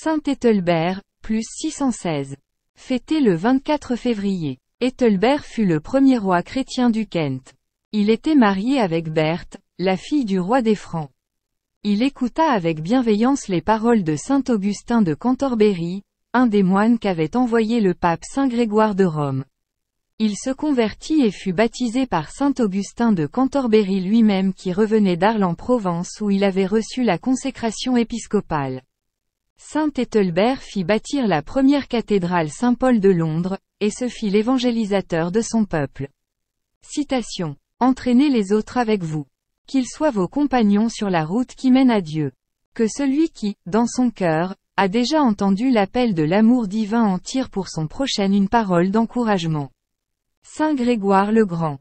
Saint-Ethelbert, plus 616. Fêté le 24 février. Ethelbert fut le premier roi chrétien du Kent. Il était marié avec Berthe, la fille du roi des Francs. Il écouta avec bienveillance les paroles de saint Augustin de Cantorbéry, un des moines qu'avait envoyé le pape saint Grégoire de Rome. Il se convertit et fut baptisé par saint Augustin de Cantorbéry lui-même qui revenait d'Arles en Provence où il avait reçu la consécration épiscopale. Saint Ethelbert fit bâtir la première cathédrale Saint-Paul de Londres, et se fit l'évangélisateur de son peuple. Citation. Entraînez les autres avec vous. Qu'ils soient vos compagnons sur la route qui mène à Dieu. Que celui qui, dans son cœur, a déjà entendu l'appel de l'amour divin en tire pour son prochain une parole d'encouragement. Saint Grégoire le Grand.